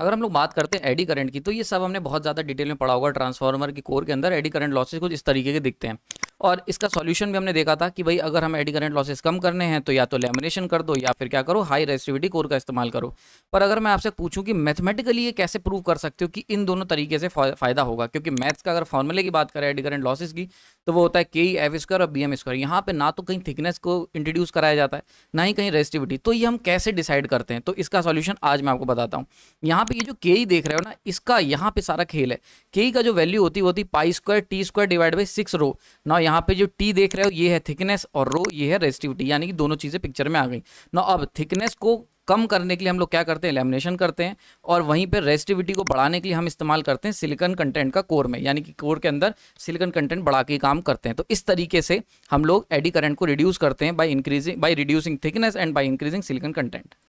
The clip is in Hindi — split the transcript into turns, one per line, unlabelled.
अगर हम लोग बात करते हैं एडी करंट की तो ये सब हमने बहुत ज़्यादा डिटेल में पढ़ा होगा ट्रांसफार्मर की कोर के अंदर एडी करंट लॉसेज कुछ इस तरीके के दिखते हैं और इसका सॉल्यूशन भी हमने देखा था कि भाई अगर हम एडी करंट लॉसेज कम करने हैं तो या तो लेमिनेशन कर दो या फिर क्या करो हाई रेसिविटी कोर का इस्तेमाल करो पर अगर मैं आपसे पूछूँ कि मैथमेटिकली ये कैसे प्रूव कर सकते हो कि इन दोनों तरीके से फ़ायदा होगा क्योंकि मैथ्स का अगर फॉर्मूले की बात करें एडी करंट लॉसेज की तो वो होता है के ई एफ स्क्वायर और बी एम स्क्वायर यहाँ पे ना तो कहीं थिकनेस को इंट्रोड्यूस कराया जाता है ना ही कहीं रेजिस्टिविटी तो ये हम कैसे डिसाइड करते हैं तो इसका सॉल्यूशन आज मैं आपको बताता हूँ यहाँ पे ये जो के ई e देख रहे हो ना इसका यहाँ पे सारा खेल है के ई e का जो वैल्यू होती है होती है pi square T square divide by six rho ना यहाँ पे जो टी देख रहे हो ये है थिकनेस और रो ये है रेजिस्टिविटी यानी कि दोनों चीज़ें पिक्चर में आ गई ना अब थिकनेस को कम करने के लिए हम लोग क्या करते हैं लेमिनेशन करते हैं और वहीं पर रेजिटिविटी को बढ़ाने के लिए हम इस्तेमाल करते हैं सिलिकन कंटेंट का कोर में यानी कि कोर के अंदर सिलिकन कंटेंट बढ़ा के काम करते हैं तो इस तरीके से हम लोग एडी करंट को रिड्यूस करते हैं by increasing by reducing thickness and by increasing silicon content